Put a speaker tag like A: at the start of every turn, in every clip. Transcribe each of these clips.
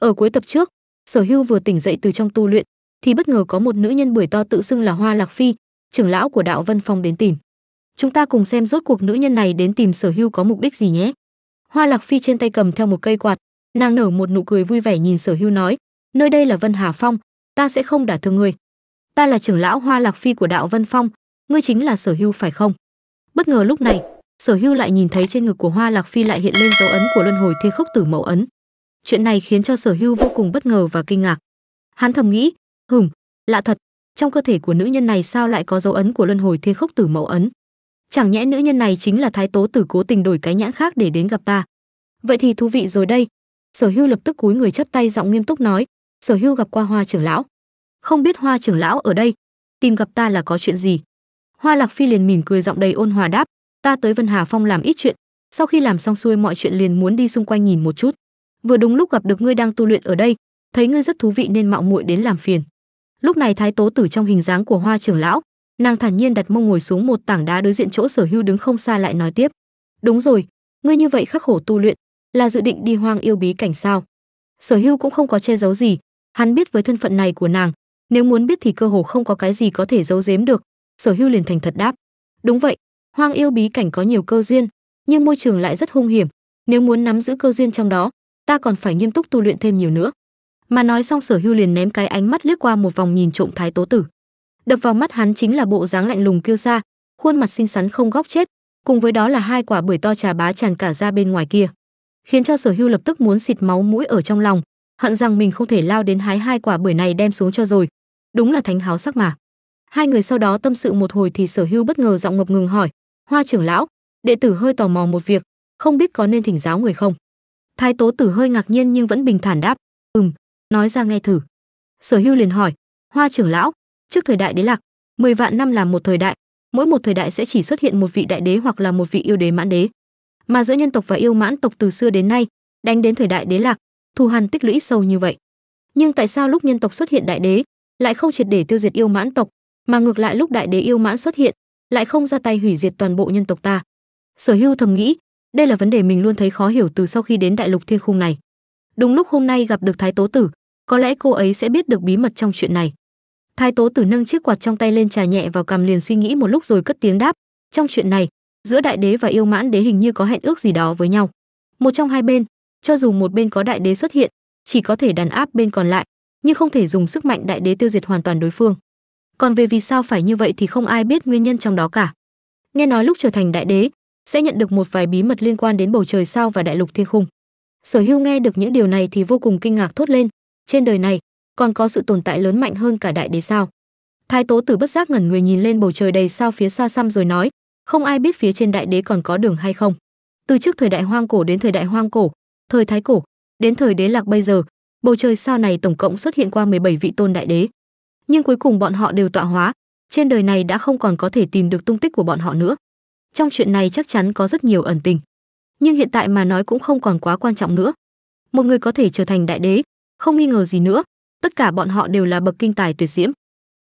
A: Ở cuối tập trước, Sở Hưu vừa tỉnh dậy từ trong tu luyện, thì bất ngờ có một nữ nhân bưởi to tự xưng là Hoa Lạc Phi, trưởng lão của Đạo Vân Phong đến tìm. Chúng ta cùng xem rốt cuộc nữ nhân này đến tìm Sở Hưu có mục đích gì nhé. Hoa Lạc Phi trên tay cầm theo một cây quạt, nàng nở một nụ cười vui vẻ nhìn Sở Hưu nói, nơi đây là Vân Hà Phong, ta sẽ không đả thương ngươi. Ta là trưởng lão Hoa Lạc Phi của Đạo Vân Phong, ngươi chính là Sở Hưu phải không? Bất ngờ lúc này, Sở Hưu lại nhìn thấy trên ngực của Hoa Lạc Phi lại hiện lên dấu ấn của Luân Hồi Thiên Khốc Tử Mẫu ấn. Chuyện này khiến cho Sở Hưu vô cùng bất ngờ và kinh ngạc. Hắn thầm nghĩ, hừm, lạ thật, trong cơ thể của nữ nhân này sao lại có dấu ấn của luân hồi thiên khốc tử mẫu ấn? Chẳng nhẽ nữ nhân này chính là thái tố tử cố tình đổi cái nhãn khác để đến gặp ta? Vậy thì thú vị rồi đây. Sở Hưu lập tức cúi người chắp tay giọng nghiêm túc nói, Sở Hưu gặp qua Hoa trưởng lão. Không biết Hoa trưởng lão ở đây, tìm gặp ta là có chuyện gì? Hoa Lạc Phi liền mỉm cười giọng đầy ôn hòa đáp, ta tới Vân Hà Phong làm ít chuyện, sau khi làm xong xuôi mọi chuyện liền muốn đi xung quanh nhìn một chút vừa đúng lúc gặp được ngươi đang tu luyện ở đây thấy ngươi rất thú vị nên mạo muội đến làm phiền lúc này thái tố tử trong hình dáng của hoa trưởng lão nàng thản nhiên đặt mông ngồi xuống một tảng đá đối diện chỗ sở hưu đứng không xa lại nói tiếp đúng rồi ngươi như vậy khắc khổ tu luyện là dự định đi hoang yêu bí cảnh sao sở hưu cũng không có che giấu gì hắn biết với thân phận này của nàng nếu muốn biết thì cơ hồ không có cái gì có thể giấu giếm được sở hưu liền thành thật đáp đúng vậy hoang yêu bí cảnh có nhiều cơ duyên nhưng môi trường lại rất hung hiểm nếu muốn nắm giữ cơ duyên trong đó ta còn phải nghiêm túc tu luyện thêm nhiều nữa mà nói xong sở hưu liền ném cái ánh mắt lướt qua một vòng nhìn trộm thái tố tử đập vào mắt hắn chính là bộ dáng lạnh lùng kiêu xa, khuôn mặt xinh xắn không góc chết cùng với đó là hai quả bưởi to trà bá tràn cả ra bên ngoài kia khiến cho sở hưu lập tức muốn xịt máu mũi ở trong lòng hận rằng mình không thể lao đến hái hai quả bưởi này đem xuống cho rồi đúng là thánh háo sắc mà hai người sau đó tâm sự một hồi thì sở hưu bất ngờ giọng ngập ngừng hỏi hoa trưởng lão đệ tử hơi tò mò một việc không biết có nên thỉnh giáo người không thái tố tử hơi ngạc nhiên nhưng vẫn bình thản đáp ừm nói ra nghe thử sở hưu liền hỏi hoa trưởng lão trước thời đại đế lạc mười vạn năm là một thời đại mỗi một thời đại sẽ chỉ xuất hiện một vị đại đế hoặc là một vị yêu đế mãn đế mà giữa nhân tộc và yêu mãn tộc từ xưa đến nay đánh đến thời đại đế lạc thù hằn tích lũy sâu như vậy nhưng tại sao lúc nhân tộc xuất hiện đại đế lại không triệt để tiêu diệt yêu mãn tộc mà ngược lại lúc đại đế yêu mãn xuất hiện lại không ra tay hủy diệt toàn bộ nhân tộc ta sở hưu thầm nghĩ đây là vấn đề mình luôn thấy khó hiểu từ sau khi đến đại lục thiên khung này. Đúng lúc hôm nay gặp được Thái Tố Tử, có lẽ cô ấy sẽ biết được bí mật trong chuyện này. Thái Tố Tử nâng chiếc quạt trong tay lên trà nhẹ vào cằm liền suy nghĩ một lúc rồi cất tiếng đáp, trong chuyện này, giữa đại đế và yêu mãn đế hình như có hẹn ước gì đó với nhau. Một trong hai bên, cho dù một bên có đại đế xuất hiện, chỉ có thể đàn áp bên còn lại, nhưng không thể dùng sức mạnh đại đế tiêu diệt hoàn toàn đối phương. Còn về vì sao phải như vậy thì không ai biết nguyên nhân trong đó cả. Nghe nói lúc trở thành đại đế, sẽ nhận được một vài bí mật liên quan đến bầu trời sao và đại lục thiên khung. Sở Hưu nghe được những điều này thì vô cùng kinh ngạc thốt lên, trên đời này còn có sự tồn tại lớn mạnh hơn cả đại đế sao? Thái Tố Tử bất giác ngẩn người nhìn lên bầu trời đầy sao phía xa xăm rồi nói, không ai biết phía trên đại đế còn có đường hay không. Từ trước thời đại hoang cổ đến thời đại hoang cổ, thời thái cổ, đến thời đế lạc bây giờ, bầu trời sao này tổng cộng xuất hiện qua 17 vị tôn đại đế. Nhưng cuối cùng bọn họ đều tọa hóa, trên đời này đã không còn có thể tìm được tung tích của bọn họ nữa trong chuyện này chắc chắn có rất nhiều ẩn tình nhưng hiện tại mà nói cũng không còn quá quan trọng nữa một người có thể trở thành đại đế không nghi ngờ gì nữa tất cả bọn họ đều là bậc kinh tài tuyệt diễm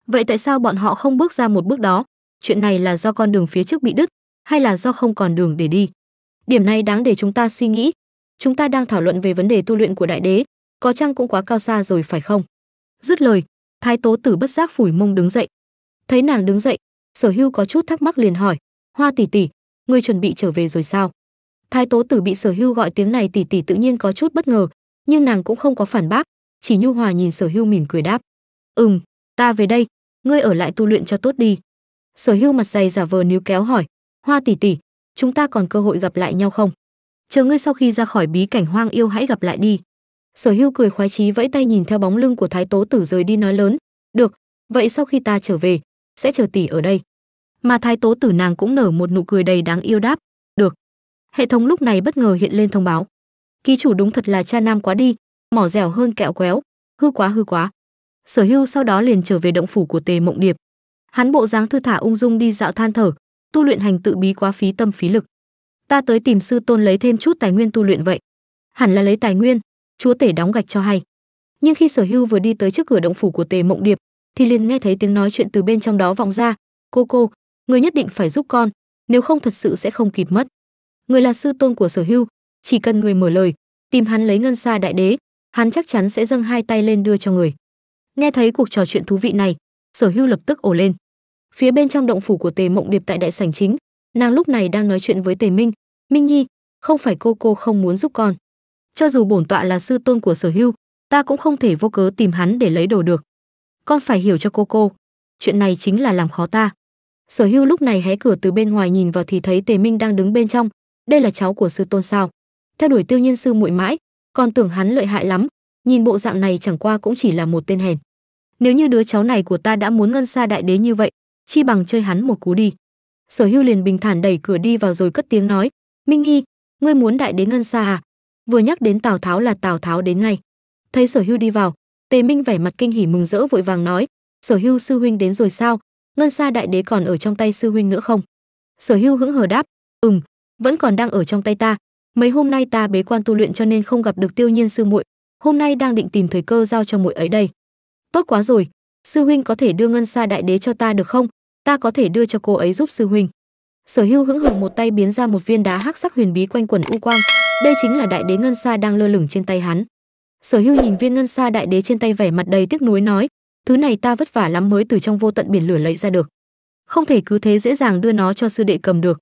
A: vậy tại sao bọn họ không bước ra một bước đó chuyện này là do con đường phía trước bị đứt hay là do không còn đường để đi điểm này đáng để chúng ta suy nghĩ chúng ta đang thảo luận về vấn đề tu luyện của đại đế có chăng cũng quá cao xa rồi phải không dứt lời thái tố tử bất giác phủi mông đứng dậy thấy nàng đứng dậy sở hưu có chút thắc mắc liền hỏi hoa tỷ tỷ ngươi chuẩn bị trở về rồi sao thái tố tử bị sở hưu gọi tiếng này tỷ tỷ tự nhiên có chút bất ngờ nhưng nàng cũng không có phản bác chỉ nhu hòa nhìn sở hưu mỉm cười đáp ừm ta về đây ngươi ở lại tu luyện cho tốt đi sở hưu mặt dày giả vờ níu kéo hỏi hoa tỷ tỷ chúng ta còn cơ hội gặp lại nhau không chờ ngươi sau khi ra khỏi bí cảnh hoang yêu hãy gặp lại đi sở hưu cười khoái chí vẫy tay nhìn theo bóng lưng của thái tố tử rời đi nói lớn được vậy sau khi ta trở về sẽ chờ tỷ ở đây mà thái tố tử nàng cũng nở một nụ cười đầy đáng yêu đáp được hệ thống lúc này bất ngờ hiện lên thông báo ký chủ đúng thật là cha nam quá đi mỏ dẻo hơn kẹo quéo hư quá hư quá sở hưu sau đó liền trở về động phủ của tề mộng điệp hắn bộ dáng thư thả ung dung đi dạo than thở tu luyện hành tự bí quá phí tâm phí lực ta tới tìm sư tôn lấy thêm chút tài nguyên tu luyện vậy hẳn là lấy tài nguyên chúa tể đóng gạch cho hay nhưng khi sở hưu vừa đi tới trước cửa động phủ của tề mộng điệp thì liền nghe thấy tiếng nói chuyện từ bên trong đó vọng ra cô cô người nhất định phải giúp con, nếu không thật sự sẽ không kịp mất. Người là sư tôn của Sở Hưu, chỉ cần người mở lời, tìm hắn lấy ngân xa đại đế, hắn chắc chắn sẽ dâng hai tay lên đưa cho người. Nghe thấy cuộc trò chuyện thú vị này, Sở Hưu lập tức ồ lên. Phía bên trong động phủ của Tề Mộng Điệp tại đại sảnh chính, nàng lúc này đang nói chuyện với Tề Minh, "Minh Nhi, không phải cô cô không muốn giúp con. Cho dù bổn tọa là sư tôn của Sở Hưu, ta cũng không thể vô cớ tìm hắn để lấy đồ được. Con phải hiểu cho cô cô, chuyện này chính là làm khó ta." sở hưu lúc này hé cửa từ bên ngoài nhìn vào thì thấy tề minh đang đứng bên trong đây là cháu của sư tôn sao theo đuổi tiêu nhiên sư muội mãi còn tưởng hắn lợi hại lắm nhìn bộ dạng này chẳng qua cũng chỉ là một tên hèn nếu như đứa cháu này của ta đã muốn ngân xa đại đế như vậy chi bằng chơi hắn một cú đi sở hưu liền bình thản đẩy cửa đi vào rồi cất tiếng nói minh hy ngươi muốn đại đế ngân xa à vừa nhắc đến tào tháo là tào tháo đến ngay thấy sở hưu đi vào tề minh vẻ mặt kinh hỉ mừng rỡ vội vàng nói sở hưu sư huynh đến rồi sao ngân xa đại đế còn ở trong tay sư huynh nữa không sở hưu hững hờ đáp ừm vẫn còn đang ở trong tay ta mấy hôm nay ta bế quan tu luyện cho nên không gặp được tiêu nhiên sư muội hôm nay đang định tìm thời cơ giao cho muội ấy đây tốt quá rồi sư huynh có thể đưa ngân xa đại đế cho ta được không ta có thể đưa cho cô ấy giúp sư huynh sở hưu hững hờ một tay biến ra một viên đá hắc sắc huyền bí quanh quần u quang đây chính là đại đế ngân xa đang lơ lửng trên tay hắn sở hưu nhìn viên ngân xa đại đế trên tay vẻ mặt đầy tiếc nuối nói thứ này ta vất vả lắm mới từ trong vô tận biển lửa lấy ra được không thể cứ thế dễ dàng đưa nó cho sư đệ cầm được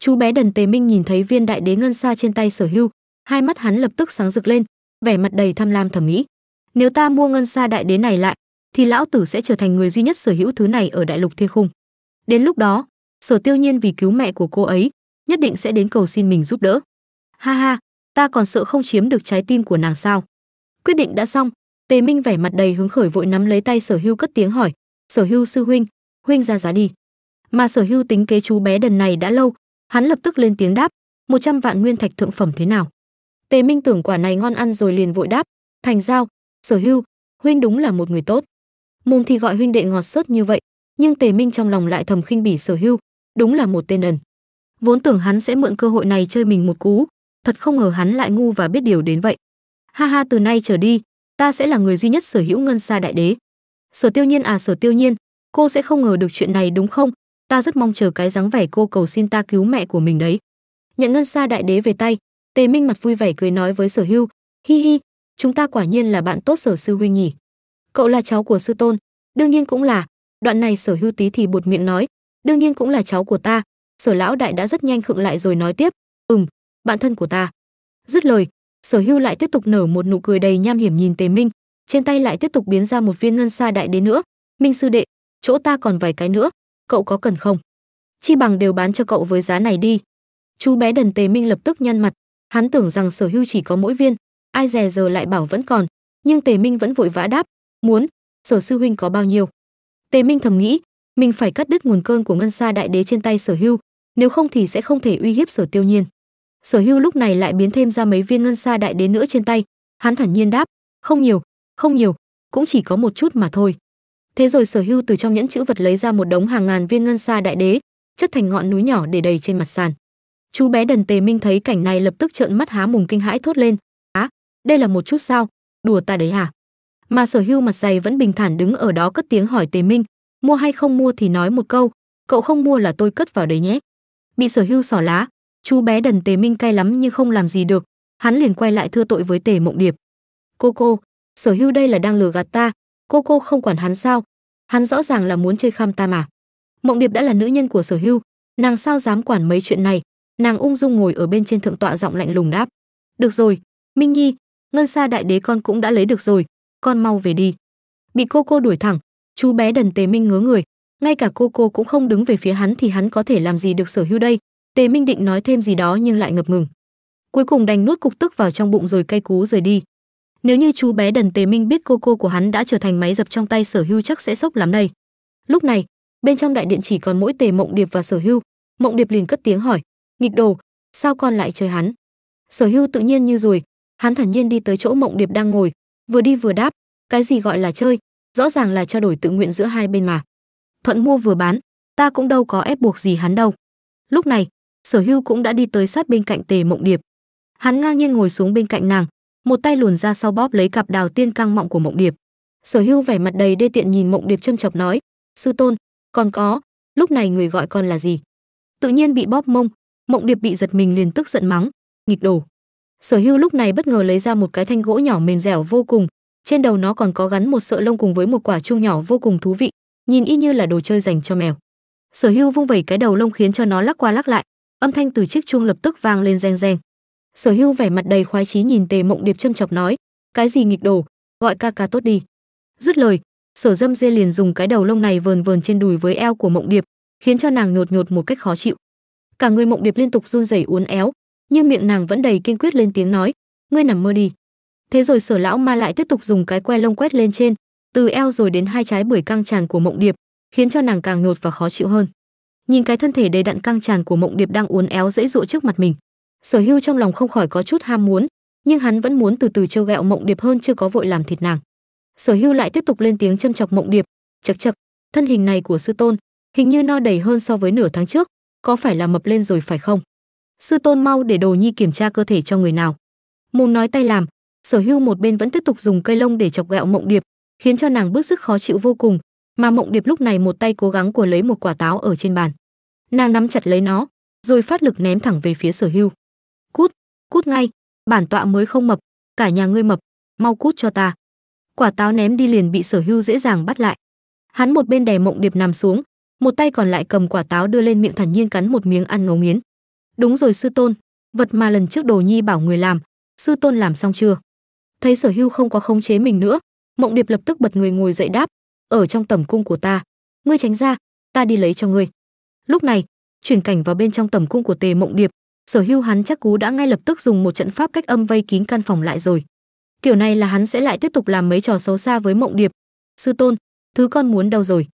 A: chú bé đần tề minh nhìn thấy viên đại đế ngân xa trên tay sở hưu hai mắt hắn lập tức sáng rực lên vẻ mặt đầy tham lam thẩm mỹ nếu ta mua ngân xa đại đế này lại thì lão tử sẽ trở thành người duy nhất sở hữu thứ này ở đại lục thiên khung đến lúc đó sở tiêu nhiên vì cứu mẹ của cô ấy nhất định sẽ đến cầu xin mình giúp đỡ ha ha ta còn sợ không chiếm được trái tim của nàng sao quyết định đã xong Tề Minh vẻ mặt đầy hứng khởi vội nắm lấy tay Sở Hưu cất tiếng hỏi, "Sở Hưu sư huynh, huynh ra giá đi." Mà Sở Hưu tính kế chú bé đần này đã lâu, hắn lập tức lên tiếng đáp, Một trăm vạn nguyên thạch thượng phẩm thế nào?" Tề Minh tưởng quả này ngon ăn rồi liền vội đáp, "Thành giao, Sở Hưu, huynh đúng là một người tốt." Mồm thì gọi huynh đệ ngọt sớt như vậy, nhưng Tề Minh trong lòng lại thầm khinh bỉ Sở Hưu, đúng là một tên ẩn. Vốn tưởng hắn sẽ mượn cơ hội này chơi mình một cú, thật không ngờ hắn lại ngu và biết điều đến vậy. Ha ha từ nay trở đi, ta sẽ là người duy nhất sở hữu ngân xa đại đế sở tiêu nhiên à sở tiêu nhiên cô sẽ không ngờ được chuyện này đúng không ta rất mong chờ cái dáng vẻ cô cầu xin ta cứu mẹ của mình đấy nhận ngân xa đại đế về tay tề minh mặt vui vẻ cười nói với sở hưu hi hi chúng ta quả nhiên là bạn tốt sở sư huynh nhỉ cậu là cháu của sư tôn đương nhiên cũng là đoạn này sở hưu tí thì buột miệng nói đương nhiên cũng là cháu của ta sở lão đại đã rất nhanh khựng lại rồi nói tiếp ừm bạn thân của ta dứt lời sở hưu lại tiếp tục nở một nụ cười đầy nham hiểm nhìn tề minh trên tay lại tiếp tục biến ra một viên ngân sa đại đế nữa minh sư đệ chỗ ta còn vài cái nữa cậu có cần không chi bằng đều bán cho cậu với giá này đi chú bé đần tề minh lập tức nhăn mặt hắn tưởng rằng sở hưu chỉ có mỗi viên ai dè giờ lại bảo vẫn còn nhưng tề minh vẫn vội vã đáp muốn sở sư huynh có bao nhiêu tề minh thầm nghĩ mình phải cắt đứt nguồn cơn của ngân sa đại đế trên tay sở hưu nếu không thì sẽ không thể uy hiếp sở tiêu nhiên sở hưu lúc này lại biến thêm ra mấy viên ngân sa đại đế nữa trên tay hắn thản nhiên đáp không nhiều không nhiều cũng chỉ có một chút mà thôi thế rồi sở hưu từ trong nhẫn chữ vật lấy ra một đống hàng ngàn viên ngân sa đại đế chất thành ngọn núi nhỏ để đầy trên mặt sàn chú bé đần tề minh thấy cảnh này lập tức trợn mắt há mùng kinh hãi thốt lên á đây là một chút sao đùa ta đấy hả? mà sở hưu mặt dày vẫn bình thản đứng ở đó cất tiếng hỏi tề minh mua hay không mua thì nói một câu cậu không mua là tôi cất vào đấy nhé bị sở hưu xỏ lá chú bé đần tề minh cay lắm nhưng không làm gì được hắn liền quay lại thưa tội với tề mộng điệp cô cô sở hưu đây là đang lừa gạt ta cô cô không quản hắn sao hắn rõ ràng là muốn chơi khăm ta mà mộng điệp đã là nữ nhân của sở hưu nàng sao dám quản mấy chuyện này nàng ung dung ngồi ở bên trên thượng tọa giọng lạnh lùng đáp được rồi minh nhi ngân xa đại đế con cũng đã lấy được rồi con mau về đi bị cô cô đuổi thẳng chú bé đần tề minh ngớ người ngay cả cô cô cũng không đứng về phía hắn thì hắn có thể làm gì được sở hưu đây Tề Minh định nói thêm gì đó nhưng lại ngập ngừng. Cuối cùng đành nuốt cục tức vào trong bụng rồi cay cú rời đi. Nếu như chú bé Đần Tề Minh biết cô cô của hắn đã trở thành máy dập trong tay Sở Hưu chắc sẽ sốc lắm đây. Lúc này, bên trong đại điện chỉ còn mỗi Tề Mộng Điệp và Sở Hưu, Mộng Điệp liền cất tiếng hỏi, "Nghịch đồ, sao con lại chơi hắn?" Sở Hưu tự nhiên như rồi, hắn thản nhiên đi tới chỗ Mộng Điệp đang ngồi, vừa đi vừa đáp, "Cái gì gọi là chơi, rõ ràng là trao đổi tự nguyện giữa hai bên mà. Thuận mua vừa bán, ta cũng đâu có ép buộc gì hắn đâu." Lúc này, sở hưu cũng đã đi tới sát bên cạnh tề mộng điệp hắn ngang nhiên ngồi xuống bên cạnh nàng một tay luồn ra sau bóp lấy cặp đào tiên căng mọng của mộng điệp sở hưu vẻ mặt đầy đê tiện nhìn mộng điệp châm chọc nói sư tôn còn có lúc này người gọi con là gì tự nhiên bị bóp mông mộng điệp bị giật mình liền tức giận mắng nghịch đồ sở hưu lúc này bất ngờ lấy ra một cái thanh gỗ nhỏ mềm dẻo vô cùng trên đầu nó còn có gắn một sợi lông cùng với một quả chuông nhỏ vô cùng thú vị nhìn y như là đồ chơi dành cho mèo sở hưu vung vẩy cái đầu lông khiến cho nó lắc qua lắc lại âm thanh từ chiếc chuông lập tức vang lên reng reng sở hưu vẻ mặt đầy khoái chí nhìn tề mộng điệp châm chọc nói cái gì nghịch đồ gọi ca ca tốt đi dứt lời sở dâm dê liền dùng cái đầu lông này vờn vờn trên đùi với eo của mộng điệp khiến cho nàng nhột nhột một cách khó chịu cả người mộng điệp liên tục run rẩy uốn éo nhưng miệng nàng vẫn đầy kiên quyết lên tiếng nói ngươi nằm mơ đi thế rồi sở lão ma lại tiếp tục dùng cái que lông quét lên trên từ eo rồi đến hai trái bưởi căng tràn của mộng điệp khiến cho nàng càng nhột và khó chịu hơn nhìn cái thân thể đầy đặn căng tràn của mộng điệp đang uốn éo dễ dụa trước mặt mình sở hưu trong lòng không khỏi có chút ham muốn nhưng hắn vẫn muốn từ từ trêu ghẹo mộng điệp hơn chưa có vội làm thịt nàng sở hưu lại tiếp tục lên tiếng châm chọc mộng điệp chật chật thân hình này của sư tôn hình như no đầy hơn so với nửa tháng trước có phải là mập lên rồi phải không sư tôn mau để đồ nhi kiểm tra cơ thể cho người nào mồm nói tay làm sở hưu một bên vẫn tiếp tục dùng cây lông để chọc ghẹo mộng điệp khiến cho nàng bức sức khó chịu vô cùng mà mộng điệp lúc này một tay cố gắng của lấy một quả táo ở trên bàn nàng nắm chặt lấy nó rồi phát lực ném thẳng về phía sở hưu cút cút ngay bản tọa mới không mập cả nhà ngươi mập mau cút cho ta quả táo ném đi liền bị sở hưu dễ dàng bắt lại hắn một bên đè mộng điệp nằm xuống một tay còn lại cầm quả táo đưa lên miệng thản nhiên cắn một miếng ăn ngấu nghiến đúng rồi sư tôn vật mà lần trước đồ nhi bảo người làm sư tôn làm xong chưa thấy sở hưu không có khống chế mình nữa mộng điệp lập tức bật người ngồi dậy đáp ở trong tầm cung của ta ngươi tránh ra ta đi lấy cho ngươi lúc này chuyển cảnh vào bên trong tầm cung của tề mộng điệp sở hưu hắn chắc cú đã ngay lập tức dùng một trận pháp cách âm vây kín căn phòng lại rồi kiểu này là hắn sẽ lại tiếp tục làm mấy trò xấu xa với mộng điệp sư tôn thứ con muốn đâu rồi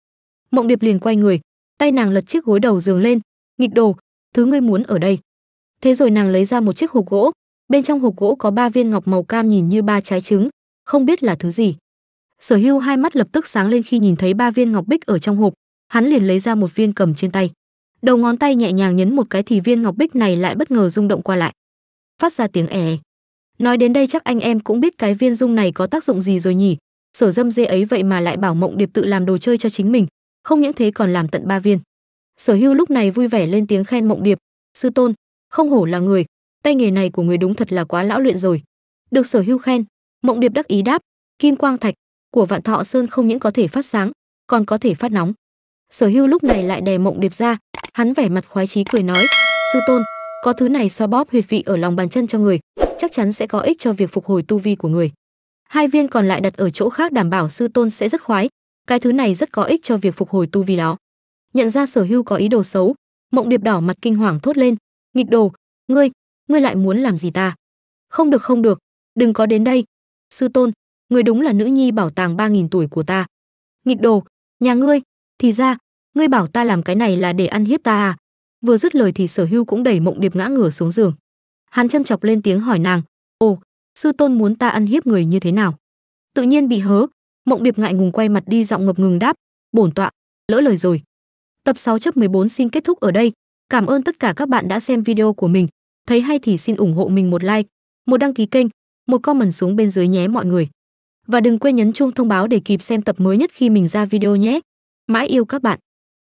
A: mộng điệp liền quay người tay nàng lật chiếc gối đầu giường lên nghịch đồ thứ ngươi muốn ở đây thế rồi nàng lấy ra một chiếc hộp gỗ bên trong hộp gỗ có ba viên ngọc màu cam nhìn như ba trái trứng không biết là thứ gì sở hưu hai mắt lập tức sáng lên khi nhìn thấy ba viên ngọc bích ở trong hộp hắn liền lấy ra một viên cầm trên tay đầu ngón tay nhẹ nhàng nhấn một cái thì viên ngọc bích này lại bất ngờ rung động qua lại phát ra tiếng è nói đến đây chắc anh em cũng biết cái viên dung này có tác dụng gì rồi nhỉ sở dâm dê ấy vậy mà lại bảo mộng điệp tự làm đồ chơi cho chính mình không những thế còn làm tận ba viên sở hưu lúc này vui vẻ lên tiếng khen mộng điệp sư tôn không hổ là người tay nghề này của người đúng thật là quá lão luyện rồi được sở hưu khen mộng điệp đắc ý đáp kim quang thạch của vạn thọ sơn không những có thể phát sáng còn có thể phát nóng sở hưu lúc này lại đè mộng điệp ra hắn vẻ mặt khoái chí cười nói sư tôn có thứ này xoa bóp huyệt vị ở lòng bàn chân cho người chắc chắn sẽ có ích cho việc phục hồi tu vi của người hai viên còn lại đặt ở chỗ khác đảm bảo sư tôn sẽ rất khoái cái thứ này rất có ích cho việc phục hồi tu vi đó nhận ra sở hưu có ý đồ xấu mộng điệp đỏ mặt kinh hoàng thốt lên nghịch đồ ngươi ngươi lại muốn làm gì ta không được không được đừng có đến đây sư tôn người đúng là nữ nhi bảo tàng ba nghìn tuổi của ta nghịch đồ nhà ngươi thì ra ngươi bảo ta làm cái này là để ăn hiếp ta à vừa dứt lời thì sở hưu cũng đẩy mộng điệp ngã ngửa xuống giường hắn châm chọc lên tiếng hỏi nàng ồ sư tôn muốn ta ăn hiếp người như thế nào tự nhiên bị hớ mộng điệp ngại ngùng quay mặt đi giọng ngập ngừng đáp bổn tọa lỡ lời rồi tập 6 chấp bốn xin kết thúc ở đây cảm ơn tất cả các bạn đã xem video của mình thấy hay thì xin ủng hộ mình một like một đăng ký kênh một comment xuống bên dưới nhé mọi người và đừng quên nhấn chuông thông báo để kịp xem tập mới nhất khi mình ra video nhé. Mãi yêu các bạn.